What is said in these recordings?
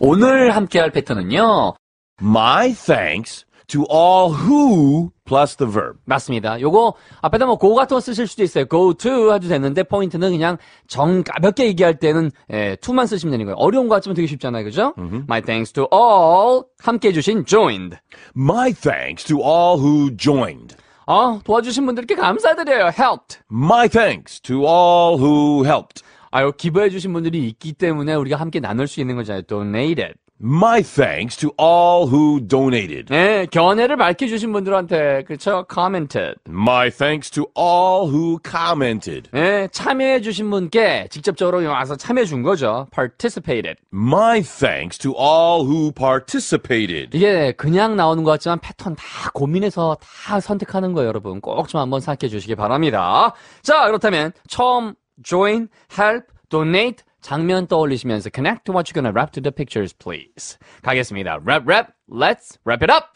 오늘 함께할 패턴은요. My thanks to all who plus the verb. 맞습니다. 요거 앞에다 뭐 go 같은 거 쓰실 수도 있어요. go to 해도 되는데 포인트는 그냥 정 가볍게 얘기할 때는 예, to만 쓰시면 되는 거예요. 어려운 거 같으면 되게 쉽잖아요. 그죠? Mm-hmm. My thanks to all 함께 해 주신 joined. My thanks to all who joined. 어, 도와주신 분들께 감사드려요. helped. My thanks to all who helped. 아, 기부해 주신 분들이 있기 때문에 우리가 함께 나눌 수 있는 거잖아요. Donated. My thanks to all who donated. 네, 견해를 밝혀주신 분들한테 그렇죠. Commented. My thanks to all who commented. 네, 참여해주신 분께 직접적으로 와서 참여준 거죠. Participated. My thanks to all who participated. 이게 그냥 나오는 것 같지만 패턴 다 고민해서 다 선택하는 거예요, 여러분. 꼭 좀 한번 생각해 주시기 바랍니다. 자, 그렇다면 처음 join, help, donate 장면 떠올리시면서 connect to what you're gonna wrap to the pictures, please. 가겠습니다. Wrap, wrap. Let's wrap it up.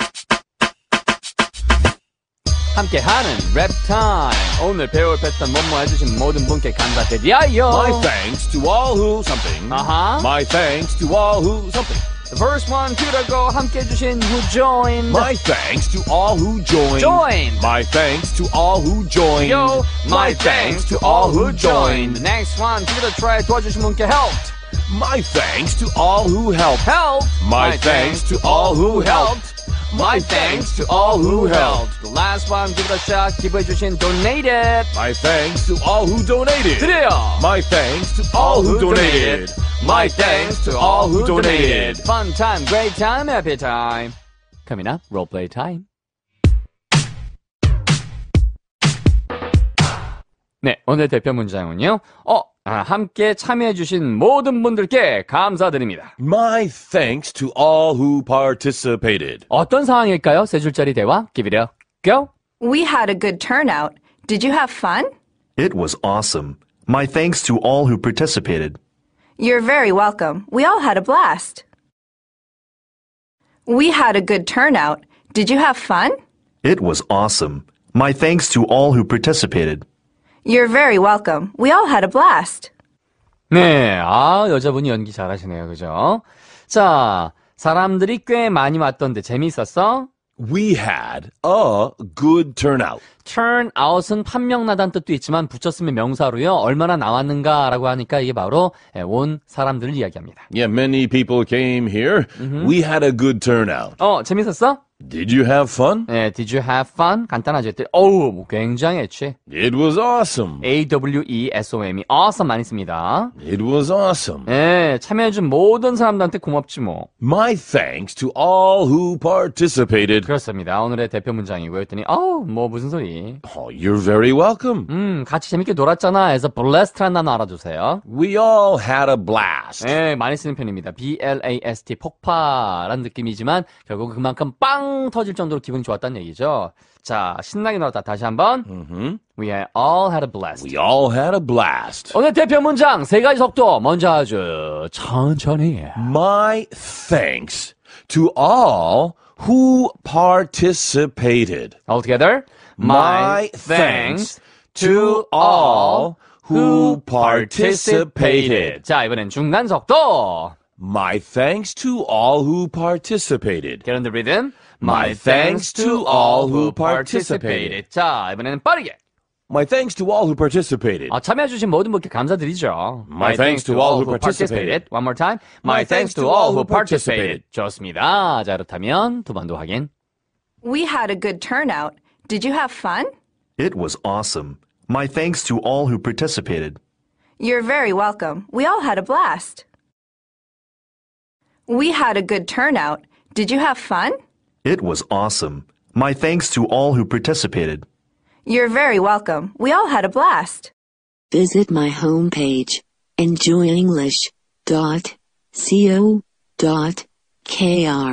함께하는 랩 타임. 오늘 배울 패턴 뭐뭐 해주신 모든 분께 감사드려요. My thanks to all who something. Uh-huh. My thanks to all who something verse 1 큐라고 함께 해주신 who joined My thanks to all who joined. joined My thanks to all who joined. Yo, my thanks to all who joined. Next one to try 도와주신 분께 helped. My thanks to all who helped. Helped. My, thanks to all who helped. My thanks to all who helped. The last one give it a shot. 기부해주신 donated. My thanks to all who donated. 드려요. My thanks to all who donated. My thanks to all who donated. Fun time, great time, happy time. Coming up, roleplay time. 네, 오늘 대표 문장은요. 어, 함께 참여해주신 모든 분들께 감사드립니다. My thanks to all who participated. 어떤 상황일까요? 세 줄짜리 대화. Give it a go. We had a good turnout. Did you have fun? It was awesome. My thanks to all who participated. You're very welcome. We all had a blast. We had a good turnout. Did you have fun? It was awesome. My thanks to all who participated. You're very welcome. We all had a blast. 네, 아, 여자분이 연기 잘하시네요. 그죠? 자, 사람들이 꽤 많이 왔던데 재미있었어? We had a good turnout. turn out은 판명나다는 뜻도 있지만 붙였으면 명사로요. 얼마나 나왔는가라고 하니까 이게 바로 온 사람들을 이야기합니다. Yeah, many people came here. Mm-hmm. We had a good turnout. 어, 재밌었어? Did you have fun? 네, did you have fun? 간단하죠. 어우, 굉장했지. It was awesome. A-W-E-S-O-M이 awesome 많이 씁니다. It was awesome. 네, 참여해준 모든 사람들한테 고맙지 뭐. My thanks to all who participated. 그렇습니다. 오늘의 대표 문장이고요. 했더니 어우, 뭐 무슨 소리. Oh, you're very welcome. 음, 같이 재밌게 놀았잖아. 해서 b l e s s 라는 단어 알아주세요. We all had a blast. 네, 많이 쓰는 편입니다. B-L-A-S-T 폭파란 느낌이지만 결국 그만큼 빵뻥 터질 정도로 기분이 좋았다는 얘기죠. 자, 신나게 놀았다. 다시 한번. Mm-hmm. We all had a blast. We all had a blast. 오늘 대표 문장 세 가지 속도 먼저 아주 천천히. My thanks to all who participated. All together. My, My thanks to all who participated. 자, 이번엔 중간 속도. My thanks to all who participated. Get on the rhythm. My thanks to all who participated. 자, 이번에는 빠르게. My thanks to all who participated. 아, 참여해주신 모든 분께 감사드리죠. My thanks to all who participated. One more time. My thanks to all who participated. 좋습니다. 자, 그렇다면 두 번도 확인. We had a good turnout. Did you have fun? It was awesome. My thanks to all who participated. You're very welcome. We all had a blast. We had a good turnout. Did you have fun? It was awesome. My thanks to all who participated. You're very welcome. We all had a blast. Visit my homepage, enjoyenglish.co.kr.